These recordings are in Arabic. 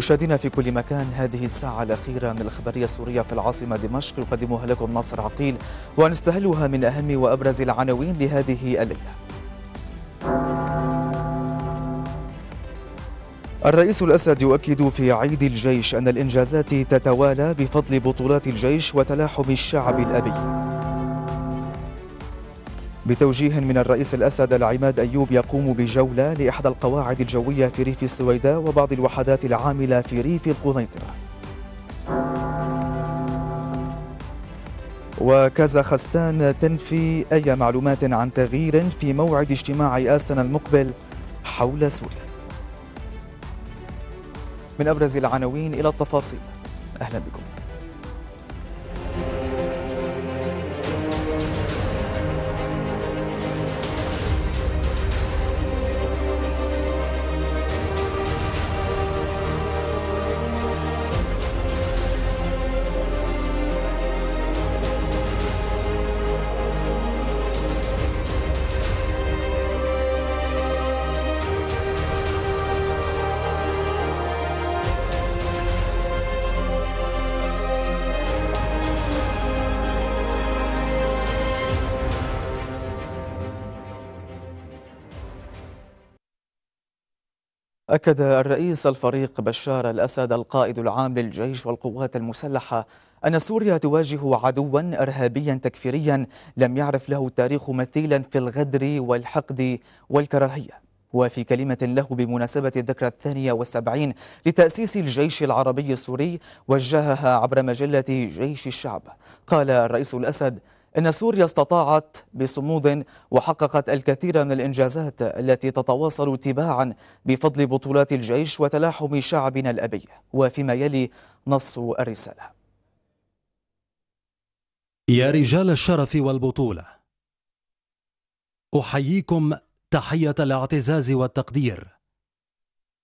مشاهدينا في كل مكان هذه الساعة الأخيرة من الخبرية السورية في العاصمة دمشق يقدمها لكم ناصر عقيل ونستهلها من أهم وأبرز العناوين لهذه الليلة الرئيس الأسد يؤكد في عيد الجيش أن الإنجازات تتوالى بفضل بطولات الجيش وتلاحم الشعب الأبي بتوجيه من الرئيس الأسد العماد أيوب يقوم بجولة لإحدى القواعد الجوية في ريف السويداء وبعض الوحدات العاملة في ريف القنيطرة وكازاخستان تنفي أي معلومات عن تغيير في موعد اجتماع آسن المقبل حول سوريا من أبرز العناوين إلى التفاصيل أهلا بكم أكد الرئيس الفريق بشار الأسد القائد العام للجيش والقوات المسلحة أن سوريا تواجه عدوا إرهابيا تكفيريا لم يعرف له التاريخ مثيلا في الغدر والحقد والكراهية وفي كلمة له بمناسبة الذكرى الثانية والسبعين لتأسيس الجيش العربي السوري وجهها عبر مجلة جيش الشعب قال الرئيس الأسد إن سوريا استطاعت بصمود وحققت الكثير من الإنجازات التي تتواصل تباعا بفضل بطولات الجيش وتلاحم شعبنا الأبي وفيما يلي نص الرسالة يا رجال الشرف والبطولة أحييكم تحية الاعتزاز والتقدير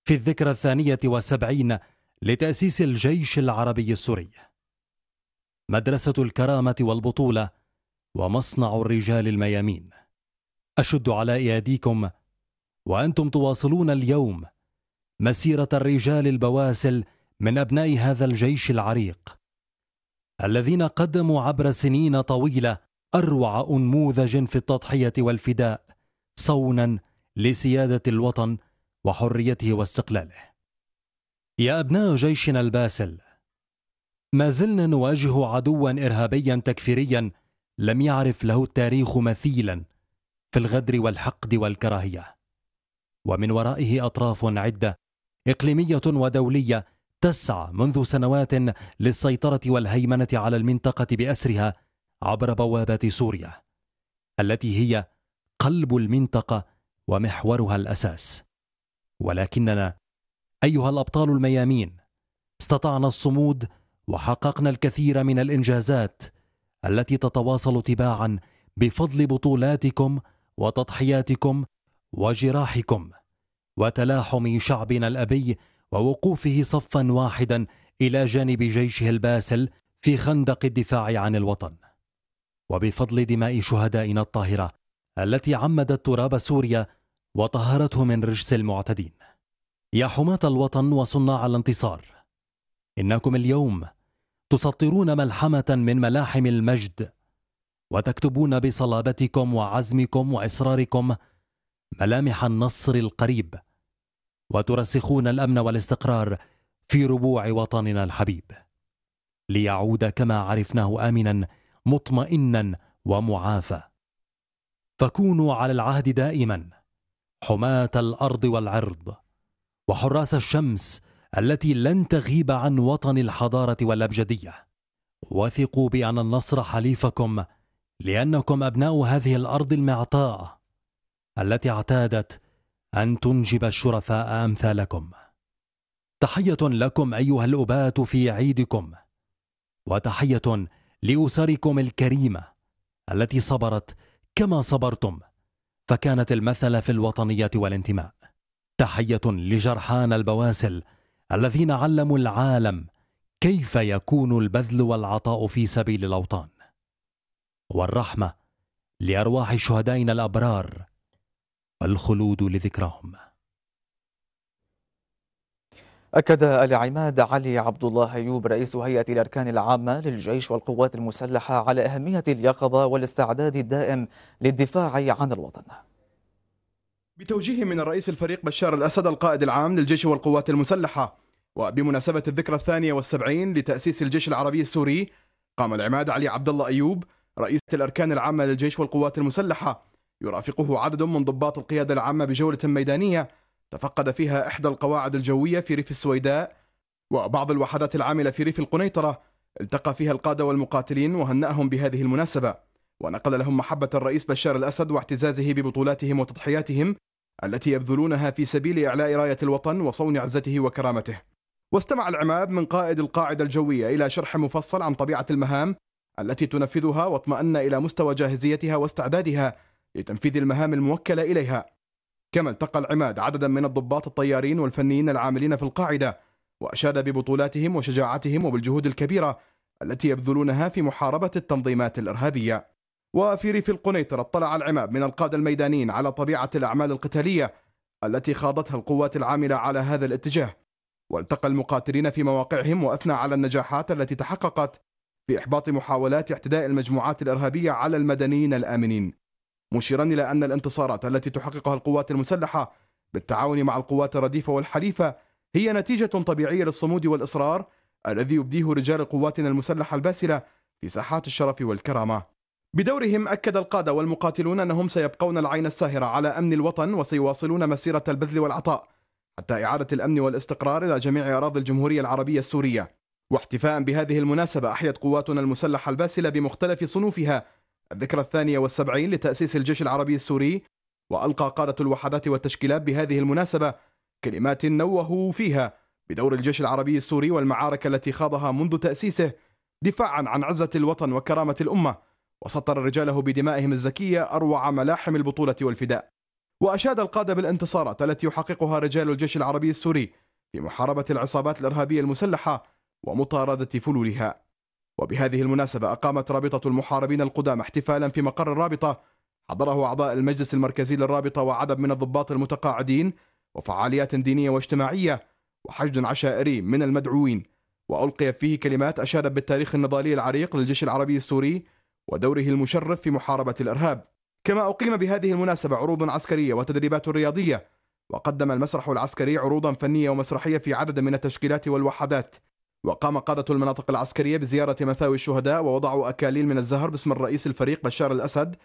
في الذكرى الثانية والسبعين لتأسيس الجيش العربي السوري مدرسة الكرامة والبطولة ومصنع الرجال الميامين أشد على أياديكم وأنتم تواصلون اليوم مسيرة الرجال البواسل من أبناء هذا الجيش العريق الذين قدموا عبر سنين طويلة أروع أنموذج في التضحية والفداء صونا لسيادة الوطن وحريته واستقلاله يا أبناء جيشنا الباسل ما زلنا نواجه عدوا إرهابيا تكفيريا لم يعرف له التاريخ مثيلا في الغدر والحقد والكراهيه ومن ورائه اطراف عده اقليميه ودوليه تسعى منذ سنوات للسيطره والهيمنه على المنطقه باسرها عبر بوابه سوريا التي هي قلب المنطقه ومحورها الاساس ولكننا ايها الابطال الميامين استطعنا الصمود وحققنا الكثير من الانجازات التي تتواصل تباعا بفضل بطولاتكم وتضحياتكم وجراحكم وتلاحم شعبنا الابي ووقوفه صفا واحدا الى جانب جيشه الباسل في خندق الدفاع عن الوطن وبفضل دماء شهدائنا الطاهره التي عمدت تراب سوريا وطهرته من رجس المعتدين يا حماه الوطن وصناع الانتصار انكم اليوم تسطرون ملحمة من ملاحم المجد وتكتبون بصلابتكم وعزمكم وإصراركم ملامح النصر القريب وترسخون الأمن والاستقرار في ربوع وطننا الحبيب ليعود كما عرفناه آمنا مطمئنا ومعافى فكونوا على العهد دائما حماة الأرض والعرض وحراس الشمس التي لن تغيب عن وطن الحضارة والأبجدية وثقوا بأن النصر حليفكم لأنكم أبناء هذه الأرض المعطاء التي اعتادت أن تنجب الشرفاء أمثالكم تحية لكم أيها الأباة في عيدكم وتحية لأسركم الكريمة التي صبرت كما صبرتم فكانت المثل في الوطنية والانتماء تحية لجرحان البواسل الذين علموا العالم كيف يكون البذل والعطاء في سبيل الاوطان والرحمه لارواح شهدائنا الابرار والخلود لذكراهم أكد العماد علي عبد الله أيوب رئيس هيئة الأركان العامة للجيش والقوات المسلحة على أهمية اليقظة والاستعداد الدائم للدفاع عن الوطن بتوجيه من الرئيس الفريق بشار الأسد القائد العام للجيش والقوات المسلحة وبمناسبة الذكرى الثانية والسبعين لتأسيس الجيش العربي السوري قام العماد علي عبد الله أيوب رئيس الأركان العامة للجيش والقوات المسلحة يرافقه عدد من ضباط القيادة العامة بجولة ميدانية تفقد فيها إحدى القواعد الجوية في ريف السويداء وبعض الوحدات العاملة في ريف القنيطرة التقى فيها القادة والمقاتلين وهنأهم بهذه المناسبة ونقل لهم محبة الرئيس بشار الأسد واعتزازه ببطولاتهم وتضحياتهم التي يبذلونها في سبيل إعلاء راية الوطن وصون عزته وكرامته واستمع العماد من قائد القاعدة الجوية إلى شرح مفصل عن طبيعة المهام التي تنفذها واطمأن إلى مستوى جاهزيتها واستعدادها لتنفيذ المهام الموكلة إليها كما التقى العماد عددا من الضباط الطيارين والفنيين العاملين في القاعدة وأشاد ببطولاتهم وشجاعتهم وبالجهود الكبيرة التي يبذلونها في محاربة التنظيمات الإرهابية وفي ريف القنيطرة اطلع العماب من القادة الميدانيين على طبيعة الأعمال القتالية التي خاضتها القوات العاملة على هذا الاتجاه والتقى المقاتلين في مواقعهم وأثنى على النجاحات التي تحققت في إحباط محاولات اعتداء المجموعات الإرهابية على المدنيين الآمنين مشيرا إلى أن الانتصارات التي تحققها القوات المسلحة بالتعاون مع القوات الرديفة والحليفة هي نتيجة طبيعية للصمود والإصرار الذي يبديه رجال قواتنا المسلحة الباسلة في ساحات الشرف والكرامة بدورهم أكد القادة والمقاتلون أنهم سيبقون العين الساهرة على أمن الوطن وسيواصلون مسيرة البذل والعطاء حتى إعادة الأمن والاستقرار إلى جميع أراضي الجمهورية العربية السورية واحتفاء بهذه المناسبة أحيت قواتنا المسلحة الباسلة بمختلف صنوفها الذكرى الثانية والسبعين لتأسيس الجيش العربي السوري وألقى قادة الوحدات والتشكيلات بهذه المناسبة كلمات نوهوا فيها بدور الجيش العربي السوري والمعارك التي خاضها منذ تأسيسه دفاعا عن عزة الوطن وكرامة الأمة وسطر رجاله بدمائهم الزكية أروع ملاحم البطولة والفداء وأشاد القادة بالانتصارات التي يحققها رجال الجيش العربي السوري في محاربة العصابات الإرهابية المسلحة ومطاردة فلولها وبهذه المناسبة أقامت رابطة المحاربين القدامى احتفالا في مقر الرابطة حضره أعضاء المجلس المركزي للرابطة وعدد من الضباط المتقاعدين وفعاليات دينية واجتماعية وحشد عشائري من المدعوين وألقي فيه كلمات أشادت بالتاريخ النضالي العريق للجيش العربي السوري ودوره المشرف في محاربة الإرهاب كما أقيم بهذه المناسبة عروض عسكرية وتدريبات رياضية وقدم المسرح العسكري عروضا فنية ومسرحية في عدد من التشكيلات والوحدات وقام قادة المناطق العسكرية بزيارة مثاوي الشهداء ووضعوا أكاليل من الزهر باسم الرئيس الفريق بشار الأسد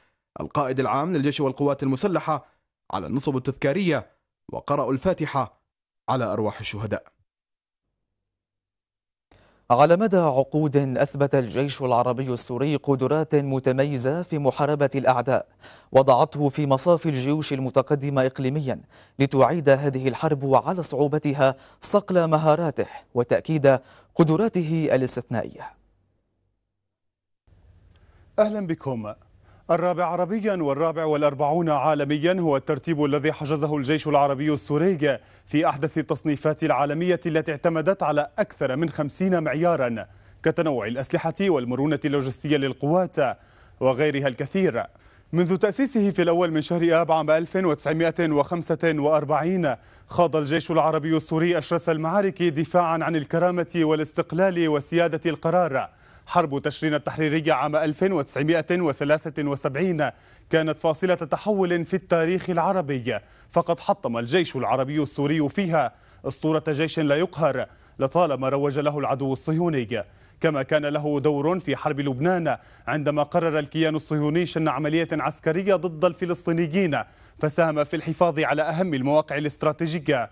القائد العام للجيش والقوات المسلحة على النصب التذكارية وقرأوا الفاتحة على أرواح الشهداء على مدى عقود أثبت الجيش العربي السوري قدرات متميزة في محاربة الأعداء وضعته في مصاف الجيوش المتقدمة إقليميا لتعيد هذه الحرب على صعوبتها صقل مهاراته وتأكيد قدراته الاستثنائية أهلا بكم الرابع عربيا والرابع والأربعون عالميا هو الترتيب الذي حجزه الجيش العربي السوري في أحدث التصنيفات العالمية التي اعتمدت على أكثر من خمسين معيارا كتنوع الأسلحة والمرونة اللوجستية للقوات وغيرها الكثير منذ تأسيسه في الأول من شهر آب عام 1945 خاض الجيش العربي السوري أشرس المعارك دفاعا عن الكرامة والاستقلال وسيادة القرار حرب تشرين التحريرية عام 1973 كانت فاصلة تحول في التاريخ العربي فقد حطم الجيش العربي السوري فيها أسطورة جيش لا يقهر لطالما روج له العدو الصهيوني كما كان له دور في حرب لبنان عندما قرر الكيان الصهيوني شن عملية عسكرية ضد الفلسطينيين فساهم في الحفاظ على أهم المواقع الاستراتيجية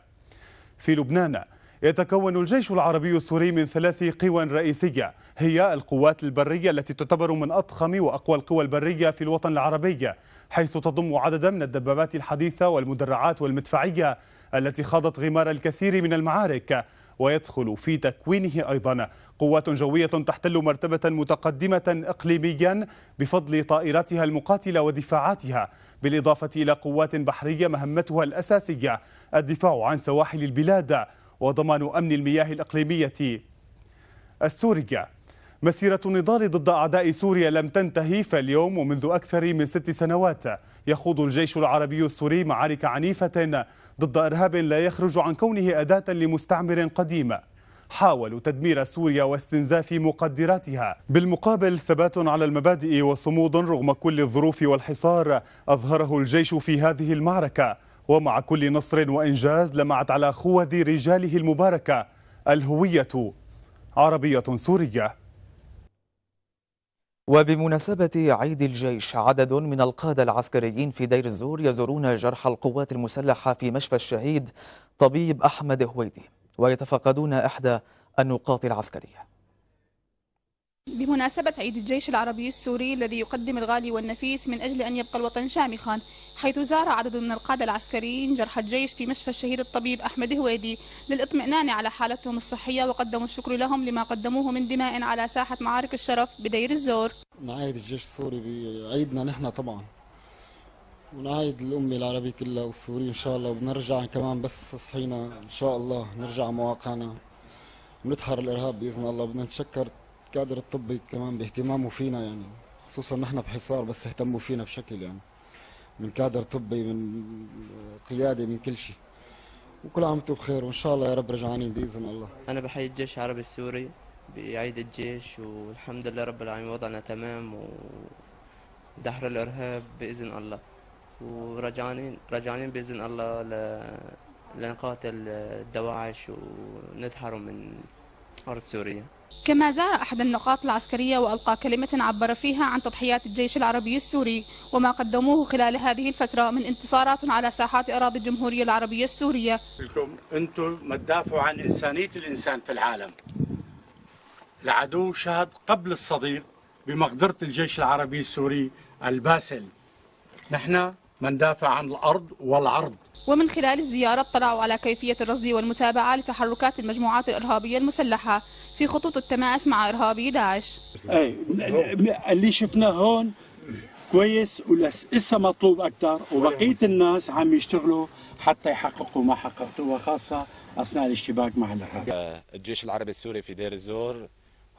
في لبنان يتكون الجيش العربي السوري من ثلاث قوى رئيسية هي القوات البرية التي تعتبر من أضخم وأقوى القوى البرية في الوطن العربي حيث تضم عددا من الدبابات الحديثة والمدرعات والمدفعية التي خاضت غمار الكثير من المعارك ويدخل في تكوينه أيضا قوات جوية تحتل مرتبة متقدمة إقليميا بفضل طائراتها المقاتلة ودفاعاتها بالإضافة إلى قوات بحرية مهمتها الأساسية الدفاع عن سواحل البلاد وضمان أمن المياه الإقليمية السورية مسيرة النضال ضد أعداء سوريا لم تنتهي فاليوم ومنذ أكثر من ست سنوات يخوض الجيش العربي السوري معارك عنيفة ضد إرهاب لا يخرج عن كونه أداة لمستعمر قديم حاولوا تدمير سوريا واستنزاف مقدراتها بالمقابل ثبات على المبادئ وصمود رغم كل الظروف والحصار أظهره الجيش في هذه المعركة ومع كل نصر وإنجاز لمعت على خوذ رجاله المباركة الهوية عربية سورية وبمناسبة عيد الجيش عدد من القادة العسكريين في دير الزور يزورون جرحى القوات المسلحة في مشفى الشهيد طبيب أحمد هويدي ويتفقدون إحدى النقاط العسكرية بمناسبة عيد الجيش العربي السوري الذي يقدم الغالي والنفيس من أجل أن يبقى الوطن شامخا حيث زار عدد من القادة العسكريين جرح الجيش في مشفى الشهيد الطبيب أحمد هويدي للإطمئنان على حالتهم الصحية وقدموا الشكر لهم لما قدموه من دماء على ساحة معارك الشرف بدير الزور نعيد الجيش السوري بعيدنا نحن طبعا ونعيد الأمة العربية كلها والسورية إن شاء الله وبنرجع كمان بس صحينا إن شاء الله نرجع مواقعنا ونتحر الإرهاب بإذن الله بدنا نتشكر الكادر الطبي كمان باهتمامه فينا يعني خصوصا نحن بحصار بس اهتموا فينا بشكل يعني من كادر طبي من قياده من كل شيء وكل عام وانتم بخير وان شاء الله يا رب رجعانين باذن الله انا بحيي الجيش العربي السوري بعيد الجيش والحمد لله رب العالمين وضعنا تمام ودحر الارهاب باذن الله ورجعانين رجعانين باذن الله ل... لنقاتل الدواعش وندحرهم من ارض سوريا كما زار أحد النقاط العسكرية وألقى كلمة عبر فيها عن تضحيات الجيش العربي السوري وما قدموه خلال هذه الفترة من انتصارات على ساحات أراضي الجمهورية العربية السورية أنتم ما تدافعوا عن إنسانية الإنسان في العالم العدو شهد قبل الصديق بمقدرة الجيش العربي السوري الباسل نحن مندافع عن الأرض والعرض ومن خلال الزيارة اطلعوا على كيفية الرصد والمتابعة لتحركات المجموعات الإرهابية المسلحة في خطوط التماس مع إرهابي داعش أي اللي شفناه هون كويس ولسه مطلوب أكثر وبقية الناس عم يشتغلوا حتى يحققوا ما حققتوه وخاصة أثناء الاشتباك مع الإرهاب الجيش العربي السوري في دير الزور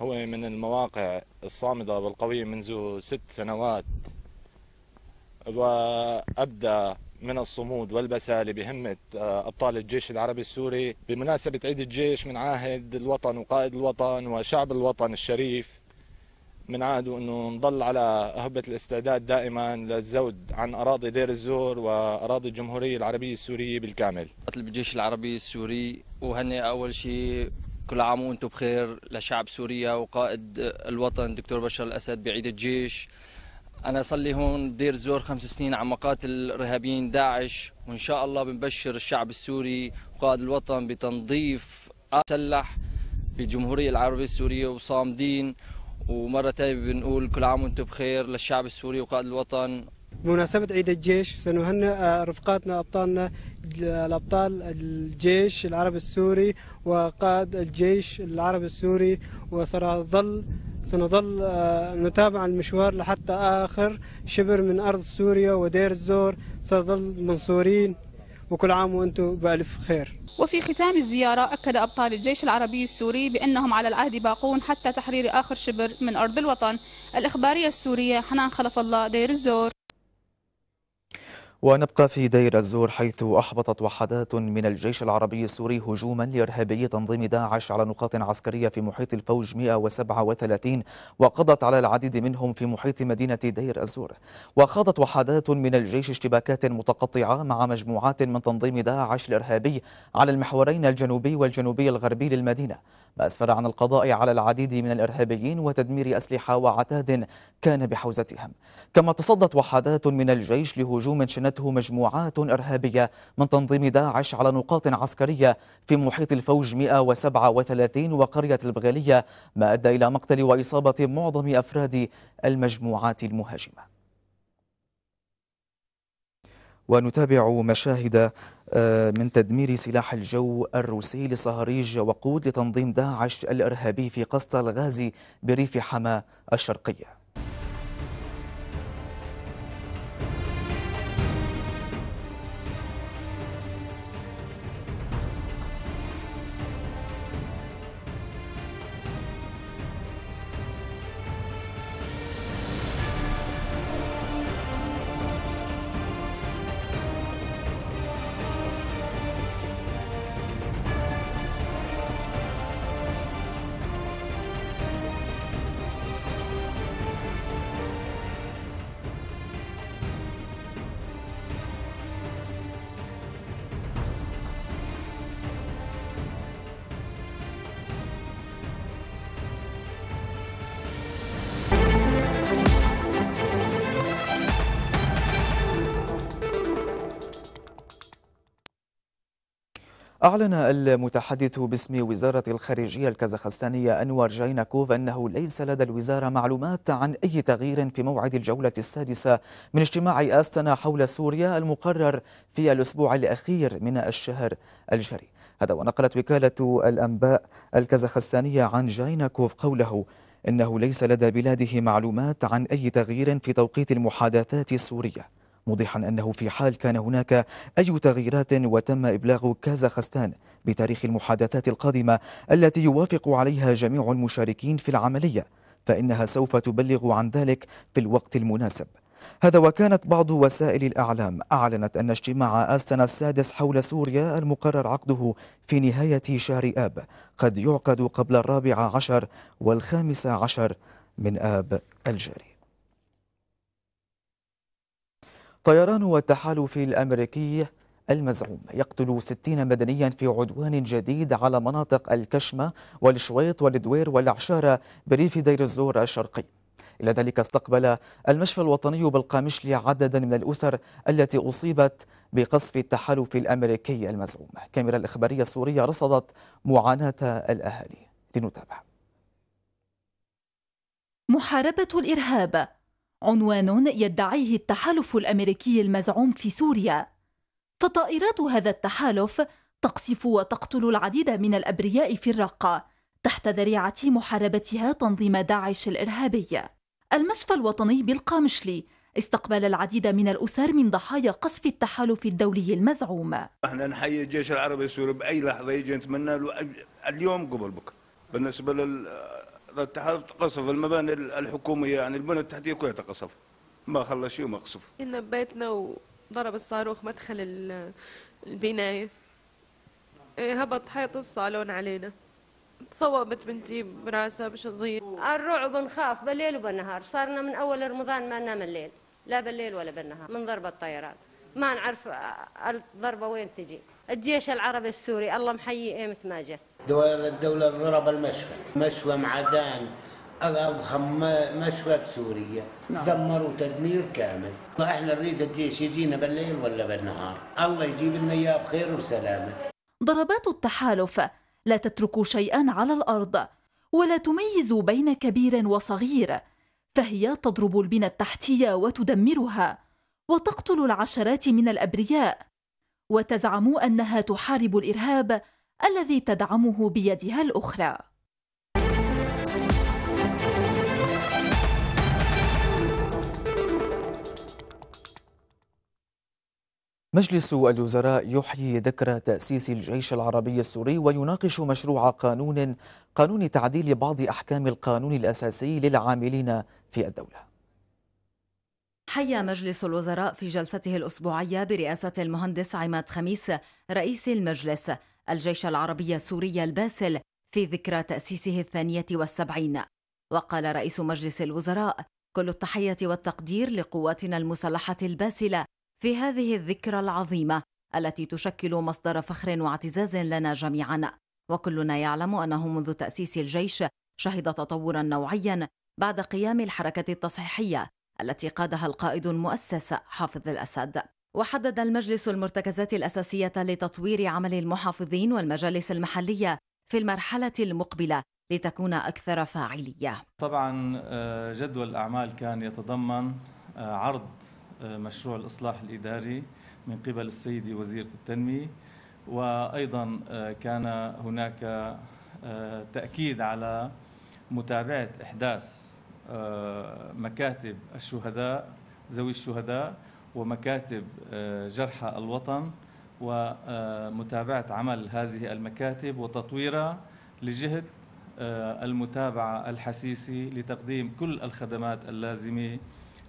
هو من المواقع الصامدة والقوية منذ ست سنوات وأبدأ من الصمود والبسالة بهمة آه، أبطال الجيش العربي السوري بمناسبة عيد الجيش من عاهد الوطن وقائد الوطن وشعب الوطن الشريف من عهده أنه نضل على هبة الاستعداد دائما للزود عن أراضي دير الزور وأراضي الجمهورية العربية السورية بالكامل أطلب الجيش العربي السوري وهني أول شيء كل عام وانتم بخير لشعب سوريا وقائد الوطن دكتور بشار الأسد بعيد الجيش انا صار لي هون دير زور خمس سنين عم قاتل الارهابيين داعش وان شاء الله بنبشر الشعب السوري وقائد الوطن بتنظيف مسلح بالجمهوريه العربيه السوريه وصامدين ومره ثانيه بنقول كل عام وانتم بخير للشعب السوري وقائد الوطن بمناسبة عيد الجيش سنهنئ رفقاتنا أبطالنا الأبطال الجيش العربي السوري وقائد الجيش العربي السوري وسنظل سنظل آه، نتابع المشوار لحتى آخر شبر من أرض سوريا ودير الزور سنظل منصورين وكل عام وأنتم بألف خير وفي ختام الزيارة أكد أبطال الجيش العربي السوري بأنهم على العهد باقون حتى تحرير آخر شبر من أرض الوطن الإخبارية السورية حنان خلف الله دير الزور ونبقى في دير الزور حيث أحبطت وحدات من الجيش العربي السوري هجوما لإرهابي تنظيم داعش على نقاط عسكرية في محيط الفوج 137 وقضت على العديد منهم في محيط مدينة دير الزور وخاضت وحدات من الجيش اشتباكات متقطعة مع مجموعات من تنظيم داعش الإرهابي على المحورين الجنوبي والجنوبي الغربي للمدينة ما أسفر عن القضاء على العديد من الإرهابيين وتدمير أسلحة وعتاد كان بحوزتهم كما تصدت وحدات من الجيش لهجوم شنته مجموعات إرهابية من تنظيم داعش على نقاط عسكرية في محيط الفوج 137 وقرية البغالية ما أدى إلى مقتل وإصابة معظم أفراد المجموعات المهاجمة ونتابع مشاهد آه، من تدمير سلاح الجو الروسي لصهاريج وقود لتنظيم داعش الإرهابي في قسط الغازي بريف حما الشرقيه أعلن المتحدث باسم وزارة الخارجية الكازاخستانية أنور جايناكوف أنه ليس لدى الوزارة معلومات عن أي تغيير في موعد الجولة السادسة من اجتماع آستنا حول سوريا المقرر في الأسبوع الأخير من الشهر الجاري هذا ونقلت وكالة الأنباء الكازاخستانية عن جايناكوف قوله إنه ليس لدى بلاده معلومات عن أي تغيير في توقيت المحادثات السورية موضحا أنه في حال كان هناك أي تغييرات وتم إبلاغ كازاخستان بتاريخ المحادثات القادمة التي يوافق عليها جميع المشاركين في العملية فإنها سوف تبلغ عن ذلك في الوقت المناسب هذا وكانت بعض وسائل الأعلام أعلنت أن اجتماع آستنا السادس حول سوريا المقرر عقده في نهاية شهر آب قد يعقد قبل الرابع عشر والخامس عشر من آب الجاري طيران والتحالف الأمريكي المزعوم يقتل 60 مدنيا في عدوان جديد على مناطق الكشمة والشويط والدوير والعشارة بريف دير الزور الشرقي إلى ذلك استقبل المشفى الوطني بالقامشلي عددا من الأسر التي أصيبت بقصف التحالف الأمريكي المزعوم كاميرا الإخبارية السورية رصدت معاناة الأهالي لنتابع محاربة الإرهاب عنوان يدعيه التحالف الامريكي المزعوم في سوريا فطائرات هذا التحالف تقصف وتقتل العديد من الابرياء في الرقه تحت ذريعه محاربتها تنظيم داعش الارهابي المشفى الوطني بالقامشلي استقبل العديد من الأسر من ضحايا قصف التحالف الدولي المزعوم احنا نحيي الجيش العربي السوري بأي لحظة يجي نتمنى له اليوم قبل بكرة بالنسبة لل الاتحاد تقصف المباني الحكوميه يعني البنى التحتيه كلها تقصف ما خلى شيء قصف ان بيتنا وضرب الصاروخ مدخل البنايه إيه، هبط حيط الصالون علينا تصوبت بنتي براسها صغير الرعب نخاف بالليل وبالنهار صارنا من اول رمضان ما ننام الليل لا بالليل ولا بالنهار من ضرب الطيران ما نعرف الضربه وين تجي الجيش العربي السوري الله محيي إيمة ما جاء دوائر الدولة ضرب المشفى مشفى معدان الأضخم مشفى بسوريا نعم. دمروا تدمير كامل احنا نريد الجيش يجينا بالليل ولا بالنهار الله يجيب لنا اياه بخير وسلامه ضربات التحالف لا تترك شيئا على الارض ولا تميز بين كبير وصغير فهي تضرب البنى التحتيه وتدمرها وتقتل العشرات من الابرياء وتزعم أنها تحارب الإرهاب الذي تدعمه بيدها الأخرى مجلس الوزراء يحيي ذكرى تأسيس الجيش العربي السوري ويناقش مشروع قانون قانون تعديل بعض أحكام القانون الأساسي للعاملين في الدولة حيا مجلس الوزراء في جلسته الأسبوعية برئاسة المهندس عماد خميس رئيس المجلس الجيش العربي السوري الباسل في ذكرى تأسيسه الثانية والسبعين وقال رئيس مجلس الوزراء كل التحية والتقدير لقواتنا المسلحة الباسلة في هذه الذكرى العظيمة التي تشكل مصدر فخر واعتزاز لنا جميعا وكلنا يعلم أنه منذ تأسيس الجيش شهد تطورا نوعيا بعد قيام الحركة التصحيحية التي قادها القائد المؤسس حافظ الأسد وحدد المجلس المرتكزات الأساسية لتطوير عمل المحافظين والمجالس المحلية في المرحلة المقبلة لتكون أكثر فاعلية طبعا آه، جدول الأعمال كان يتضمن آه، عرض آه، مشروع الإصلاح الإداري من قبل السيدة وزيرة التنمية وأيضا كان هناك تأكيد على متابعة إحداث آه، مكاتب الشهداء ذوي الشهداء ومكاتب آه، جرحى الوطن ومتابعة آه، عمل هذه المكاتب وتطويرها لجهة المتابعة الحسيسي لتقديم كل الخدمات اللازمة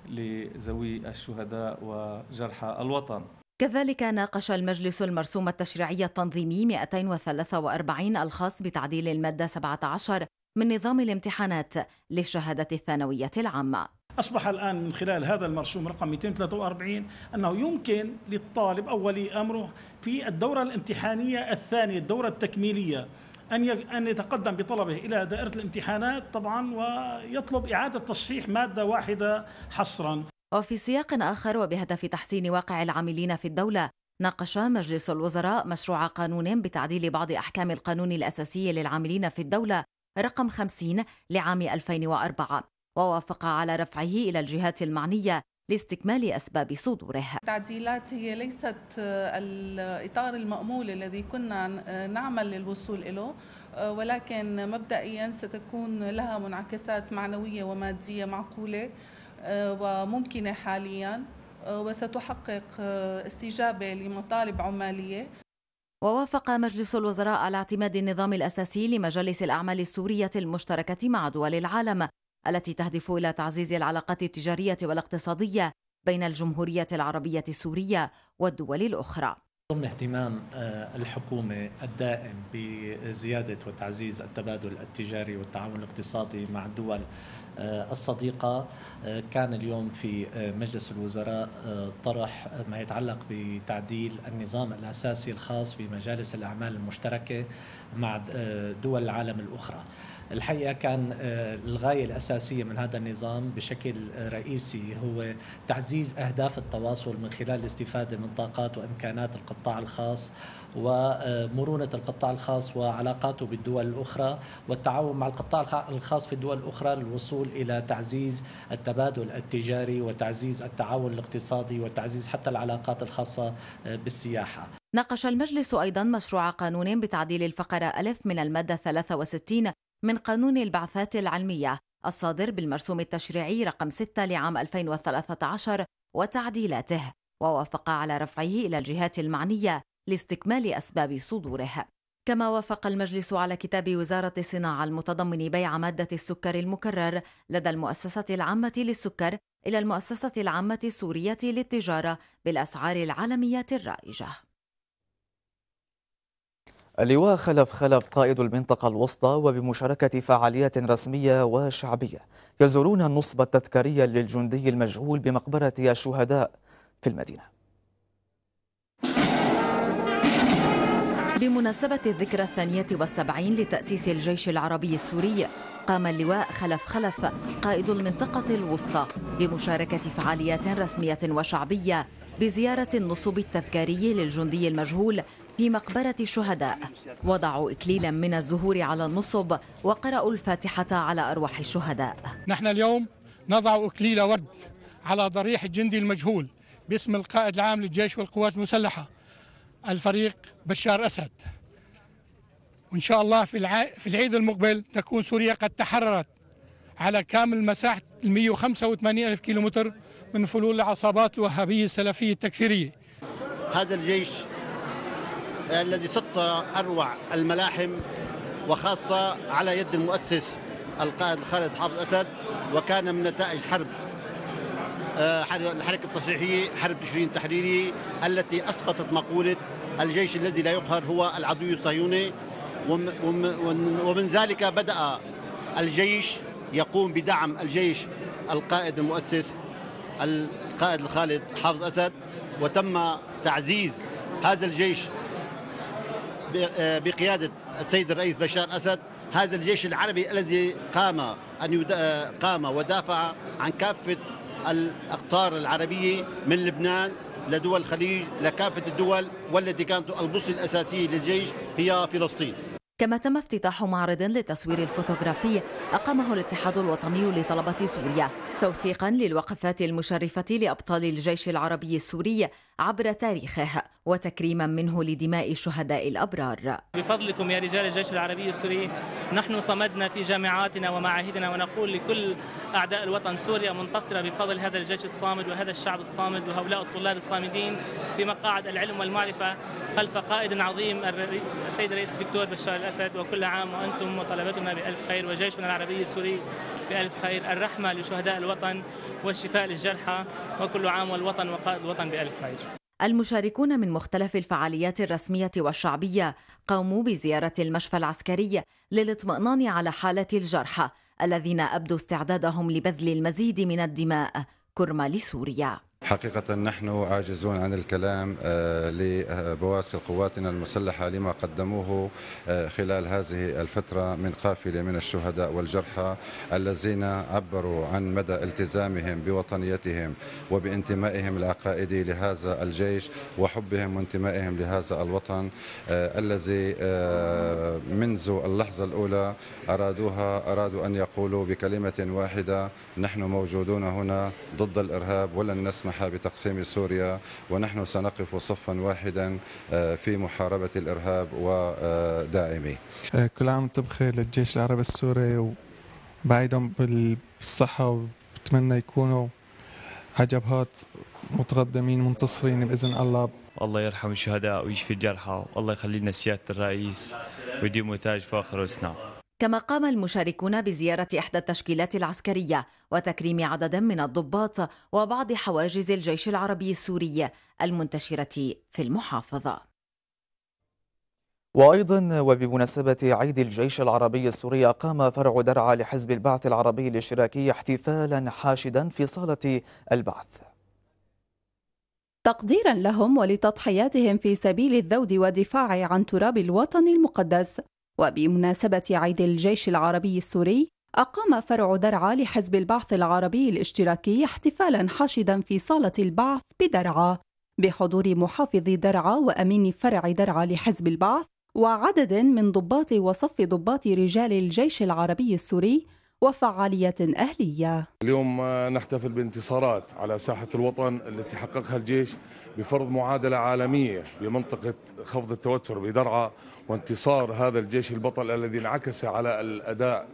لذوي الشهداء وجرحى الوطن كذلك ناقش المجلس المرسوم التشريعي التنظيمي 243 الخاص بتعديل المادة 17 من نظام الامتحانات للشهادة الثانوية العامة أصبح الآن من خلال هذا المرسوم رقم 243 أنه يمكن للطالب أو ولي أمره في الدورة الامتحانية الثانية الدورة التكميلية أن أن يتقدم بطلبه إلى دائرة الامتحانات طبعا ويطلب إعادة تصحيح مادة واحدة حصرا وفي سياق آخر وبهدف تحسين واقع العاملين في الدولة ناقش مجلس الوزراء مشروع قانون بتعديل بعض أحكام القانون الأساسي للعاملين في الدولة رقم 50 لعام 2004 ووافق على رفعه إلى الجهات المعنية لاستكمال أسباب صدوره التعديلات هي ليست آه، الإطار المأمول الذي كنا آه، نعمل للوصول إليه آه، ولكن مبدئيا ستكون لها منعكسات معنوية ومادية معقولة وممكنة حاليا وستحقق استجابة لمطالب عمالية ووافق مجلس الوزراء على اعتماد النظام الأساسي لمجالس الأعمال السورية المشتركة مع دول العالم التي تهدف إلى تعزيز العلاقات التجارية والاقتصادية بين الجمهورية العربية السورية والدول الأخرى ضمن اهتمام آه، الحكومة الدائم بزيادة وتعزيز التبادل التجاري والتعاون الاقتصادي مع الدول آه، الصديقة آه، كان اليوم في آه، مجلس الوزراء طرح ما يتعلق بتعديل النظام الأساسي الخاص بمجالس الأعمال المشتركة مع دول العالم الأخرى الحقيقة كان الغاية الأساسية من هذا النظام بشكل رئيسي هو تعزيز أهداف التواصل من خلال الاستفادة من طاقات وإمكانات القطاع الخاص ومرونة القطاع الخاص وعلاقاته بالدول الأخرى والتعاون مع القطاع الخاص في الدول الأخرى للوصول سيؤول الى تعزيز التبادل التجاري وتعزيز التعاون الاقتصادي وتعزيز حتى العلاقات الخاصه آه، بالسياحه. ناقش المجلس ايضا مشروع قانون بتعديل الفقره الف من الماده 63 من قانون البعثات العلميه الصادر بالمرسوم التشريعي رقم 6 لعام 2013 وتعديلاته ووافق على رفعه الى الجهات المعنيه لاستكمال اسباب صدوره. كما وافق المجلس على كتاب وزارة الصناعة المتضمن بيع مادة السكر المكرر لدى المؤسسة العامة للسكر إلى المؤسسة العامة السورية للتجارة بالأسعار العالمية الرائجة. اللواء خلف خلف قائد المنطقة الوسطى وبمشاركة فعاليات رسمية وشعبية يزورون النصب التذكاري للجندي المجهول بمقبرة الشهداء في المدينة بمناسبة الذكرى الثانية والسبعين لتأسيس الجيش العربي السوري قام اللواء خلف خلف قائد المنطقة الوسطى بمشاركة فعاليات رسمية وشعبية بزيارة النصب التذكاري للجندي المجهول في مقبرة الشهداء وضعوا إكليلا من الزهور على النصب وقرأوا الفاتحة على أرواح الشهداء نحن اليوم نضع إكليل ورد على ضريح الجندي المجهول باسم القائد العام للجيش والقوات المسلحة الفريق بشار أسد وإن شاء الله في, الع... في العيد المقبل تكون سوريا قد تحررت على كامل مساحة 185 ألف كيلومتر من فلول العصابات الوهابية السلفية التكفيرية هذا الجيش آه، الذي سطر أروع الملاحم وخاصة على يد المؤسس القائد خالد حافظ أسد وكان من نتائج حرب آه، الحركة التصحيحية حرب تشرين التحريري التي أسقطت مقولة الجيش الذي لا يقهر هو العدو الصهيوني ومن ذلك بدأ الجيش يقوم بدعم الجيش القائد المؤسس القائد الخالد حافظ أسد وتم تعزيز هذا الجيش آه، بقيادة السيد الرئيس بشار أسد هذا الجيش العربي الذي قام أن آه، قام ودافع عن كافة الأقطار العربية من لبنان لدول الخليج لكافة الدول والتي كانت البوصلة الأساسية للجيش هي فلسطين كما تم افتتاح معرض للتصوير الفوتوغرافي أقامه الاتحاد الوطني لطلبة سوريا توثيقا للوقفات المشرفة لأبطال الجيش العربي السوري عبر تاريخه وتكريما منه لدماء الشهداء الأبرار بفضلكم يا رجال الجيش العربي السوري نحن صمدنا في جامعاتنا ومعاهدنا ونقول لكل أعداء الوطن سوريا منتصرة بفضل هذا الجيش الصامد وهذا الشعب الصامد وهؤلاء الطلاب الصامدين في مقاعد العلم والمعرفة خلف قائد عظيم الرئيس السيد الرئيس الدكتور بشار الأسد الأسد وكل عام وأنتم وطلبتنا بألف خير وجيشنا العربي السوري بألف خير الرحمة لشهداء الوطن والشفاء للجرحى وكل عام والوطن وقائد الوطن بألف خير المشاركون من مختلف الفعاليات الرسمية والشعبية قاموا بزيارة المشفى العسكري للاطمئنان على حالة الجرحى الذين أبدوا استعدادهم لبذل المزيد من الدماء كرمال سوريا حقيقة نحن عاجزون عن الكلام آه، لبواسل قواتنا المسلحة لما قدموه آه، خلال هذه الفترة من قافلة من الشهداء والجرحى الذين عبروا عن مدى التزامهم بوطنيتهم وبانتمائهم العقائدي لهذا الجيش وحبهم وانتمائهم لهذا الوطن آه، الذي منذ اللحظة الأولى أرادوها أرادوا أن يقولوا بكلمة واحدة نحن موجودون هنا ضد الإرهاب ولن نسمح يسمح بتقسيم سوريا ونحن سنقف صفا واحدا آه، في محاربة الإرهاب وداعميه آه، كل عام تبخي للجيش العربي السوري وبعيدهم بالصحة وبتمنى يكونوا عجبهات متقدمين منتصرين باذن الله الله يرحم الشهداء ويشفي الجرحى والله يخلي لنا سياده الرئيس ويديم تاج فاخر وسنه كما قام المشاركون بزيارة إحدى التشكيلات العسكرية وتكريم عدد من الضباط وبعض حواجز الجيش العربي السوري المنتشرة في المحافظة وأيضا وبمناسبة عيد الجيش العربي السوري قام فرع درعا لحزب البعث العربي الاشتراكي احتفالا حاشدا في صالة البعث تقديرا لهم ولتضحياتهم في سبيل الذود والدفاع عن تراب الوطن المقدس وبمناسبة عيد الجيش العربي السوري أقام فرع درعا لحزب البعث العربي الاشتراكي احتفالا حاشدا في صالة البعث بدرعا بحضور محافظ درعا وأمين فرع درعا لحزب البعث وعدد من ضباط وصف ضباط رجال الجيش العربي السوري وفعاليات أهلية اليوم نحتفل بانتصارات على ساحة الوطن التي حققها الجيش بفرض معادلة عالمية بمنطقة خفض التوتر بدرعا وانتصار هذا الجيش البطل الذي انعكس على الأداء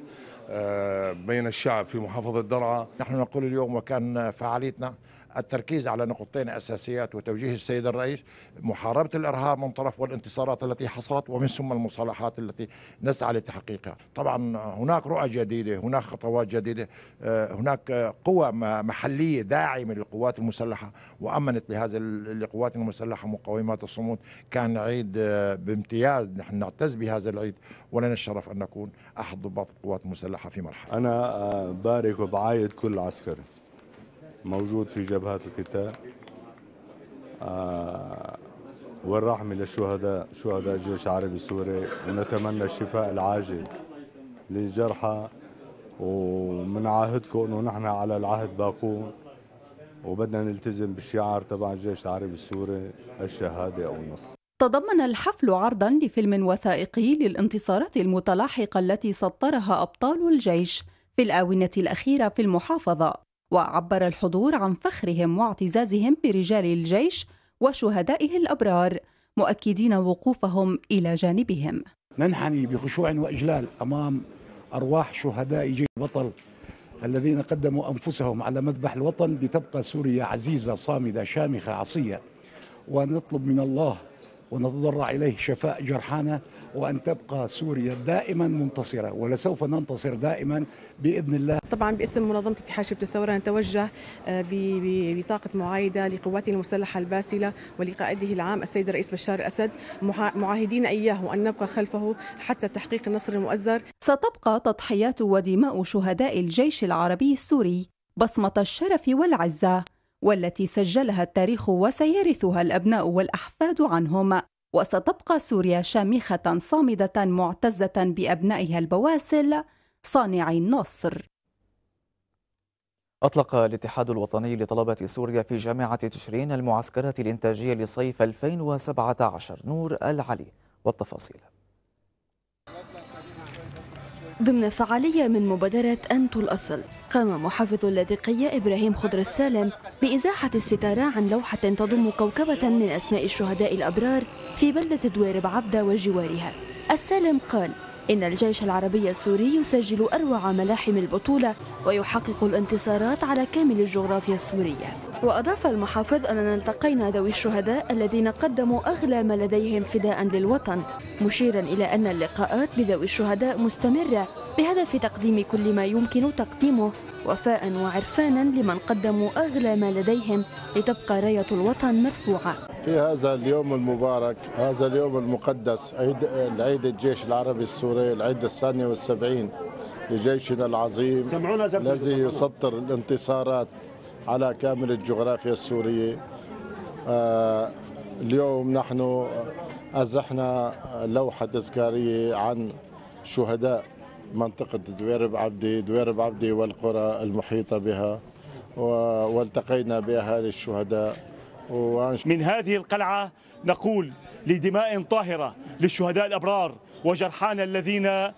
آه، بين الشعب في محافظة درعا نحن نقول اليوم وكان فعاليتنا التركيز على نقطتين أساسيات وتوجيه السيد الرئيس محاربة الإرهاب من طرف والانتصارات التي حصلت ومن ثم المصالحات التي نسعى لتحقيقها طبعا هناك رؤى جديدة هناك خطوات جديدة آه، هناك قوى محلية داعمة للقوات المسلحة وأمنت لهذه القوات المسلحة مقاومات الصمود كان عيد آه، بامتياز نحن نعتز بهذا العيد ولنا الشرف أن نكون أحد ضباط القوات المسلحة في مرحلة أنا آه، بارك وبعايد كل عسكري موجود في جبهات القتال والرحمة للشهداء شهداء الجيش العربي السوري ونتمنى الشفاء العاجل للجرحى ومن عهدكم انه نحن على العهد باقون وبدنا نلتزم بالشعار تبع الجيش العربي السوري الشهاده او النصر تضمن الحفل عرضا لفيلم وثائقي للانتصارات المتلاحقه التي سطرها ابطال الجيش في الاونه الاخيره في المحافظه وعبر الحضور عن فخرهم واعتزازهم برجال الجيش وشهدائه الأبرار مؤكدين وقوفهم إلى جانبهم ننحني بخشوع وإجلال أمام أرواح شهداء جيش البطل الذين قدموا أنفسهم على مذبح الوطن لتبقى سوريا عزيزة صامدة شامخة عصية ونطلب من الله ونتضرع إليه شفاء جرحانا وأن تبقى سوريا دائما منتصرة ولسوف ننتصر دائما بإذن الله طبعا باسم منظمة اتحاد شبه الثورة نتوجه آه، ببطاقة معايدة لقواتنا المسلحة الباسلة ولقائده العام السيد الرئيس بشار الأسد معاهدين إياه أن نبقى خلفه حتى تحقيق النصر المؤزر ستبقى تضحيات ودماء شهداء الجيش العربي السوري بصمة الشرف والعزة والتي سجلها التاريخ وسيرثها الابناء والاحفاد عنهم وستبقى سوريا شامخه صامده معتزه بابنائها البواسل صانعي النصر أطلق الاتحاد الوطني لطلبة سوريا في جامعة تشرين المعسكرات الإنتاجية لصيف 2017 نور العلي والتفاصيل ضمن فعالية من مبادرة أنتو الأصل قام محافظ اللاذقية إبراهيم خضر السالم بإزاحة الستارة عن لوحة تضم كوكبة من أسماء الشهداء الأبرار في بلدة دويرب عبدة وجوارها السالم قال إن الجيش العربي السوري يسجل أروع ملاحم البطولة ويحقق الانتصارات على كامل الجغرافيا السورية وأضاف المحافظ أننا التقينا ذوي الشهداء الذين قدموا أغلى ما لديهم فداء للوطن مشيرا إلى أن اللقاءات بذوي الشهداء مستمرة بهدف تقديم كل ما يمكن تقديمه وفاء وعرفانا لمن قدموا أغلى ما لديهم لتبقى راية الوطن مرفوعة في هذا اليوم المبارك هذا اليوم المقدس عيد العيد الجيش العربي السوري العيد الثاني والسبعين لجيشنا العظيم الذي يسطر الانتصارات على كامل الجغرافيا السورية آه اليوم نحن أزحنا لوحة تذكارية عن شهداء منطقة دويرب عبدي دويرب عبدي والقرى المحيطة بها والتقينا بأهالي الشهداء من هذه القلعة نقول لدماء طاهرة للشهداء الأبرار وجرحانا الذين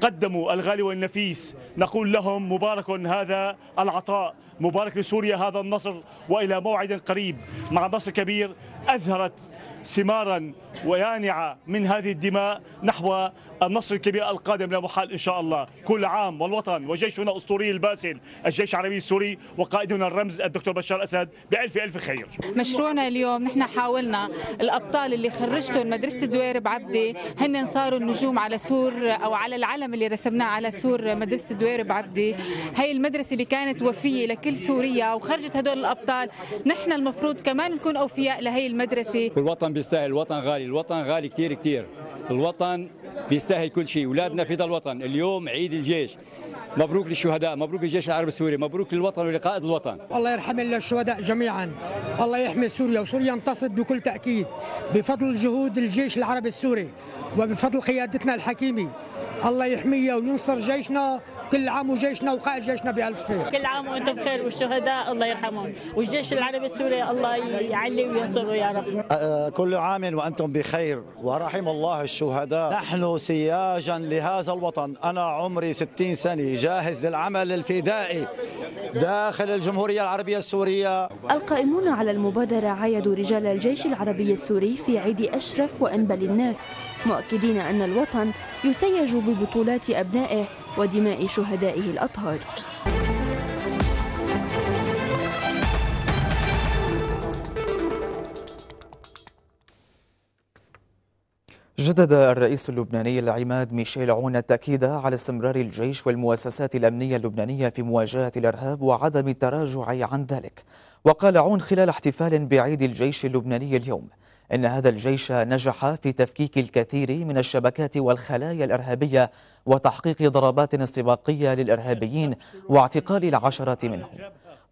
قدموا الغالي والنفيس نقول لهم مبارك هذا العطاء مبارك لسوريا هذا النصر وإلى موعد قريب مع نصر كبير أثرت ثمارا ويانعة من هذه الدماء نحو النصر الكبير القادم لا محال إن شاء الله كل عام والوطن وجيشنا أسطوري الباسل الجيش العربي السوري وقائدنا الرمز الدكتور بشار أسد بألف ألف خير مشروعنا اليوم نحن حاولنا الأبطال اللي خرجتهم مدرسة دوير بعبدي هن صاروا النجوم على سور أو على العلم اللي رسمناه على سور مدرسة دوير بعبدي هي المدرسة اللي كانت وفية لكل سوريا وخرجت هدول الأبطال نحن المفروض كمان نكون أوفياء لهي المدرسه الوطن بيستاهل الوطن غالي الوطن غالي كثير كثير الوطن بيستاهل كل شيء اولادنا ذا الوطن اليوم عيد الجيش مبروك للشهداء مبروك للجيش العربي السوري مبروك للوطن ولقائد الوطن الله يرحم الشهداء جميعا الله يحمي سوريا وسوريا انتصرت بكل تاكيد بفضل جهود الجيش العربي السوري وبفضل قيادتنا الحكيمه الله يحميها وينصر جيشنا كل عام وجيشنا وقائد جيشنا بألف خير كل عام وأنتم بخير والشهداء الله يرحمهم والجيش العربي السوري الله يعلي وينصره يا رب أه، أه، كل عام وأنتم بخير ورحم الله الشهداء نحن سياجا لهذا الوطن أنا عمري 60 سنة جاهز للعمل الفدائي داخل الجمهورية العربية السورية القائمون على المبادرة عايدوا رجال الجيش العربي السوري في عيد أشرف وأنبل الناس مؤكدين أن الوطن يسيج ببطولات أبنائه ودماء شهدائه الأطهار جدد الرئيس اللبناني العماد ميشيل عون التأكيد على استمرار الجيش والمؤسسات الأمنية اللبنانية في مواجهة الإرهاب وعدم التراجع عن ذلك وقال عون خلال احتفال بعيد الجيش اللبناني اليوم إن هذا الجيش نجح في تفكيك الكثير من الشبكات والخلايا الإرهابية وتحقيق ضربات استباقية للإرهابيين واعتقال العشرة منهم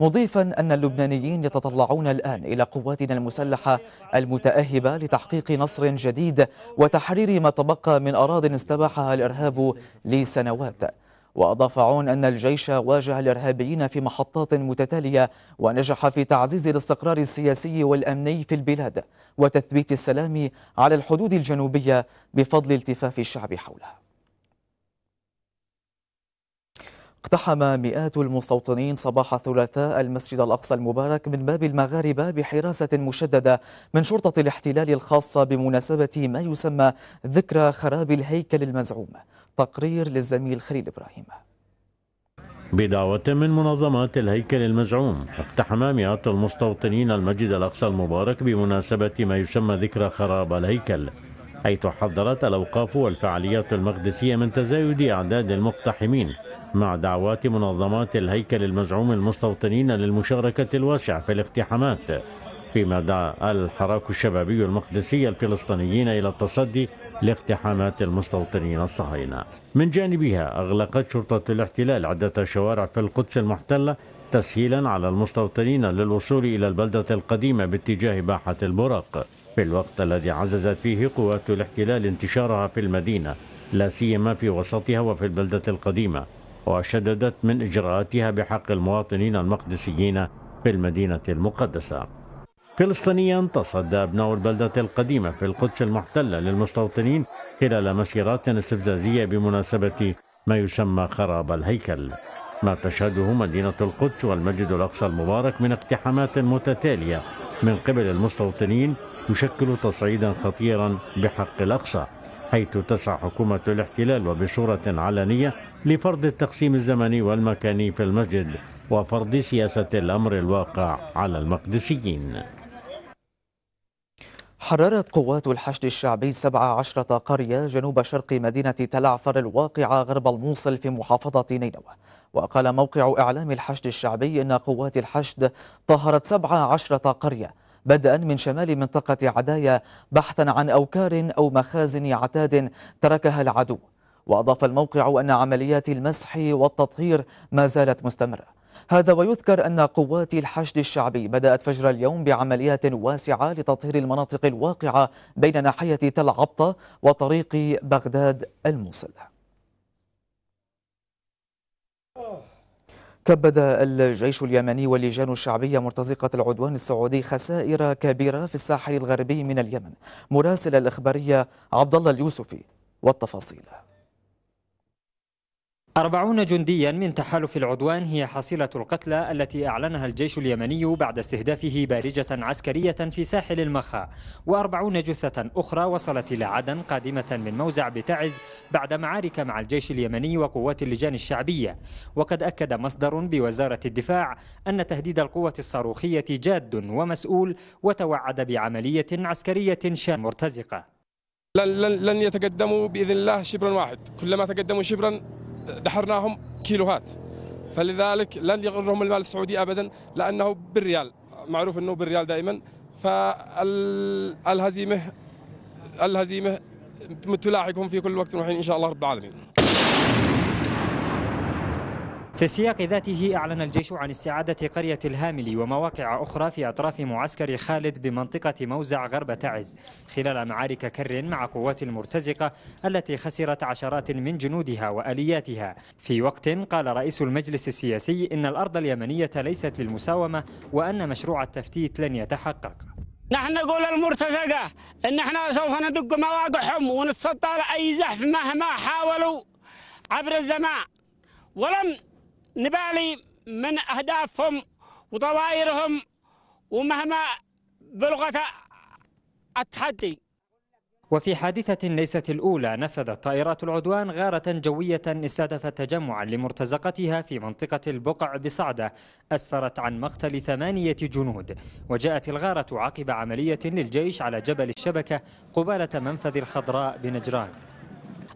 مضيفا أن اللبنانيين يتطلعون الآن إلى قواتنا المسلحة المتأهبة لتحقيق نصر جديد وتحرير ما تبقى من أراض استباحها الإرهاب لسنوات وأضاف عون أن الجيش واجه الإرهابيين في محطات متتالية ونجح في تعزيز الاستقرار السياسي والأمني في البلاد وتثبيت السلام على الحدود الجنوبية بفضل التفاف الشعب حولها اقتحم مئات المستوطنين صباح الثلاثاء المسجد الأقصى المبارك من باب المغاربة بحراسة مشددة من شرطة الاحتلال الخاصة بمناسبة ما يسمى ذكرى خراب الهيكل المزعوم تقرير للزميل خليل إبراهيم بدعوة من منظمات الهيكل المزعوم اقتحم مئات المستوطنين المسجد الأقصى المبارك بمناسبة ما يسمى ذكرى خراب الهيكل حيث حذرت الأوقاف والفعاليات المقدسية من تزايد أعداد المقتحمين مع دعوات منظمات الهيكل المزعوم المستوطنين للمشاركة الواسعة في الاقتحامات فيما دعا الحراك الشبابي المقدسي الفلسطينيين إلى التصدي لاقتحامات المستوطنين الصهاينة من جانبها أغلقت شرطة الاحتلال عدة شوارع في القدس المحتلة تسهيلا على المستوطنين للوصول إلى البلدة القديمة باتجاه باحة البراق في الوقت الذي عززت فيه قوات الاحتلال انتشارها في المدينة لا سيما في وسطها وفي البلدة القديمة وشددت من إجراءاتها بحق المواطنين المقدسيين في المدينة المقدسة فلسطينيا تصدى أبناء البلدة القديمة في القدس المحتلة للمستوطنين خلال مسيرات استفزازية بمناسبة ما يسمى خراب الهيكل ما تشهده مدينة القدس والمسجد الأقصى المبارك من اقتحامات متتالية من قبل المستوطنين يشكل تصعيدا خطيرا بحق الأقصى حيث تسعى حكومة الاحتلال وبصورة علنية لفرض التقسيم الزمني والمكاني في المسجد وفرض سياسة الأمر الواقع على المقدسيين حررت قوات الحشد الشعبي 17 قرية جنوب شرق مدينة تلعفر الواقعة غرب الموصل في محافظة نينوى وقال موقع إعلام الحشد الشعبي أن قوات الحشد طهرت 17 قرية بدءا من شمال منطقة عدايا بحثا عن أوكار أو مخازن عتاد تركها العدو وأضاف الموقع أن عمليات المسح والتطهير ما زالت مستمرة هذا ويذكر أن قوات الحشد الشعبي بدأت فجر اليوم بعمليات واسعة لتطهير المناطق الواقعة بين ناحية تل عبطة وطريق بغداد الموصل كبد الجيش اليمني واللجان الشعبية مرتزقة العدوان السعودي خسائر كبيرة في الساحل الغربي من اليمن مراسل الإخبارية عبدالله اليوسفي والتفاصيل أربعون جنديا من تحالف العدوان هي حصيلة القتلى التي أعلنها الجيش اليمني بعد استهدافه بارجة عسكرية في ساحل المخا وأربعون جثة أخرى وصلت إلى عدن قادمة من موزع بتعز بعد معارك مع الجيش اليمني وقوات اللجان الشعبية وقد أكد مصدر بوزارة الدفاع أن تهديد القوة الصاروخية جاد ومسؤول وتوعد بعملية عسكرية شام مرتزقة لن, لن يتقدموا بإذن الله شبرا واحد كلما تقدموا شبرا دحرناهم كيلوهات فلذلك لن يغرهم المال السعودي ابدا لانه بالريال معروف انه بالريال دائما فالهزيمه الهزيمه تلاحقهم في كل وقت وحين ان شاء الله رب العالمين في السياق ذاته أعلن الجيش عن استعادة قرية الهاملي ومواقع أخرى في أطراف معسكر خالد بمنطقة موزع غرب تعز خلال معارك كر مع قوات المرتزقة التي خسرت عشرات من جنودها وآلياتها في وقت قال رئيس المجلس السياسي إن الأرض اليمنية ليست للمساومة وأن مشروع التفتيت لن يتحقق نحن نقول المرتزقة إن احنا سوف ندق مواقعهم ونتسطى أي زحف مهما حاولوا عبر الزمان ولم نبالي من أهدافهم وضوائرهم ومهما بلغت التحدي وفي حادثة ليست الأولى نفذت طائرات العدوان غارة جوية استهدفت تجمعا لمرتزقتها في منطقة البقع بصعدة أسفرت عن مقتل ثمانية جنود وجاءت الغارة عقب عملية للجيش على جبل الشبكة قبالة منفذ الخضراء بنجران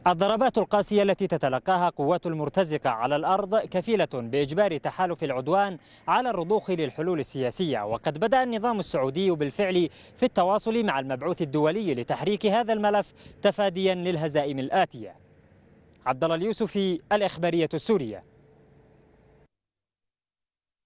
الضربات القاسية التي تتلقاها قوات المرتزقة على الأرض كفيلة بإجبار تحالف العدوان على الرضوخ للحلول السياسية وقد بدأ النظام السعودي بالفعل في التواصل مع المبعوث الدولي لتحريك هذا الملف تفاديا للهزائم الآتية عبدالله اليوسفي الإخبارية السورية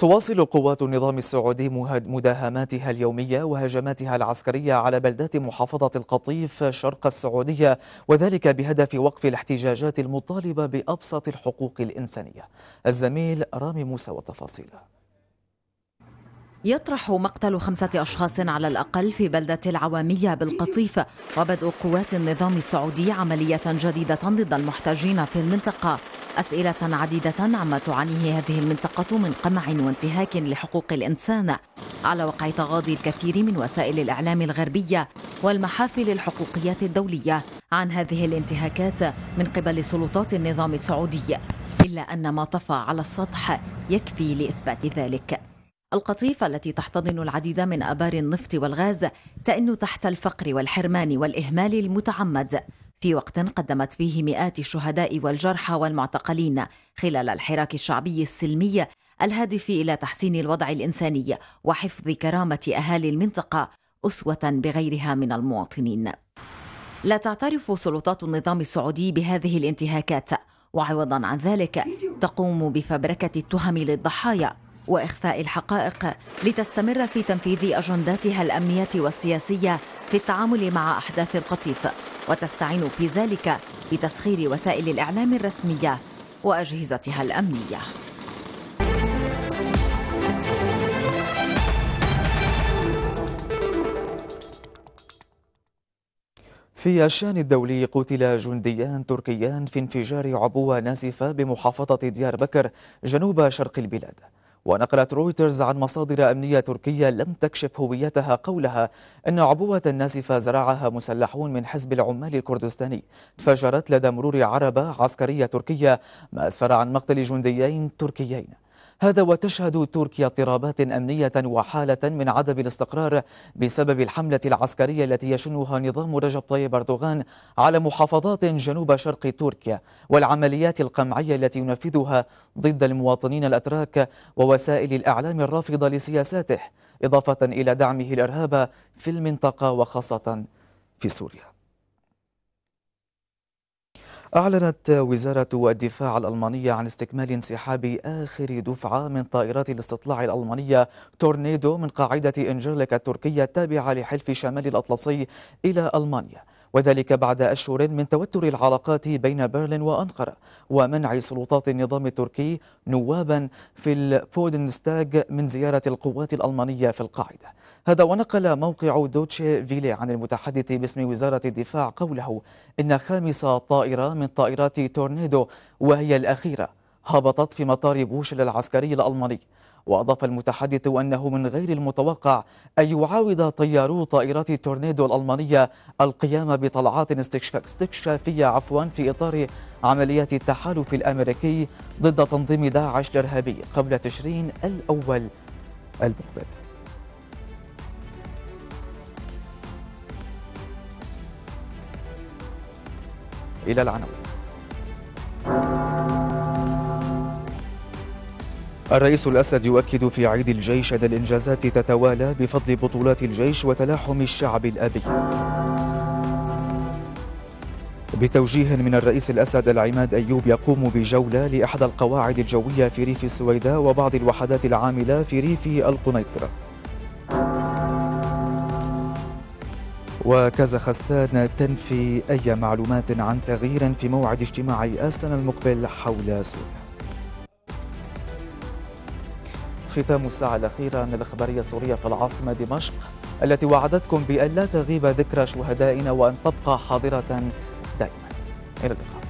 تواصل قوات النظام السعودي مداهماتها اليومية وهجماتها العسكرية على بلدات محافظة القطيف شرق السعودية وذلك بهدف وقف الاحتجاجات المطالبة بأبسط الحقوق الإنسانية الزميل رامي موسى والتفاصيل يطرح مقتل خمسة أشخاص على الأقل في بلدة العوامية بالقطيف وبدء قوات النظام السعودي عملية جديدة ضد المحتجين في المنطقة أسئلة عديدة عما تعانيه هذه المنطقة من قمع وانتهاك لحقوق الإنسان على وقع تغاضي الكثير من وسائل الإعلام الغربية والمحافل الحقوقية الدولية عن هذه الانتهاكات من قبل سلطات النظام السعودي إلا أن ما طفى على السطح يكفي لإثبات ذلك القطيفة التي تحتضن العديد من أبار النفط والغاز تئن تحت الفقر والحرمان والإهمال المتعمد في وقت قدمت فيه مئات الشهداء والجرحى والمعتقلين خلال الحراك الشعبي السلمي الهادف إلى تحسين الوضع الإنساني وحفظ كرامة أهالي المنطقة أسوة بغيرها من المواطنين لا تعترف سلطات النظام السعودي بهذه الانتهاكات وعوضا عن ذلك تقوم بفبركة التهم للضحايا واخفاء الحقائق لتستمر في تنفيذ اجنداتها الامنيه والسياسيه في التعامل مع احداث القطيف وتستعين في ذلك بتسخير وسائل الاعلام الرسميه واجهزتها الامنيه في الشان الدولي قتل جنديان تركيان في انفجار عبوة نازفة بمحافظة ديار بكر جنوب شرق البلاد ونقلت رويترز عن مصادر أمنية تركية لم تكشف هويتها قولها أن عبوة نازفة زرعها مسلحون من حزب العمال الكردستاني تفجرت لدى مرور عربة عسكرية تركية ما أسفر عن مقتل جنديين تركيين هذا وتشهد تركيا اضطرابات أمنية وحالة من عدم الاستقرار بسبب الحملة العسكرية التي يشنها نظام رجب طيب أردوغان على محافظات جنوب شرق تركيا والعمليات القمعية التي ينفذها ضد المواطنين الأتراك ووسائل الإعلام الرافضة لسياساته إضافة إلى دعمه الإرهاب في المنطقة وخاصة في سوريا أعلنت وزارة الدفاع الألمانية عن استكمال انسحاب آخر دفعة من طائرات الاستطلاع الألمانية تورنيدو من قاعدة إنجرلك التركية التابعة لحلف شمال الأطلسي إلى ألمانيا وذلك بعد أشهر من توتر العلاقات بين برلين وأنقرة ومنع سلطات النظام التركي نوابا في البودنستاغ من زيارة القوات الألمانية في القاعدة هذا ونقل موقع دوتشي فيلي عن المتحدث باسم وزارة الدفاع قوله إن خامس طائرة من طائرات تورنيدو وهي الأخيرة هبطت في مطار بوشل العسكري الألماني وأضاف المتحدث أنه من غير المتوقع أن يعاود طيارو طائرات تورنيدو الألمانية القيام بطلعات استكشافية عفوا في إطار عمليات التحالف الأمريكي ضد تنظيم داعش الإرهابي قبل تشرين الأول المقبل إلى العناوين الرئيس الأسد يؤكد في عيد الجيش أن الإنجازات تتوالى بفضل بطولات الجيش وتلاحم الشعب الأبي بتوجيه من الرئيس الأسد العماد أيوب يقوم بجولة لإحدى القواعد الجوية في ريف السويداء وبعض الوحدات العاملة في ريف القنيطرة وكازاخستان تنفي أي معلومات عن تغيير في موعد اجتماع آستنا المقبل حول سوريا ختام الساعة الأخيرة من الإخبارية السورية في العاصمة دمشق التي وعدتكم بأن لا تغيب ذكرى شهدائنا وأن تبقى حاضرة دائما إلى اللقاء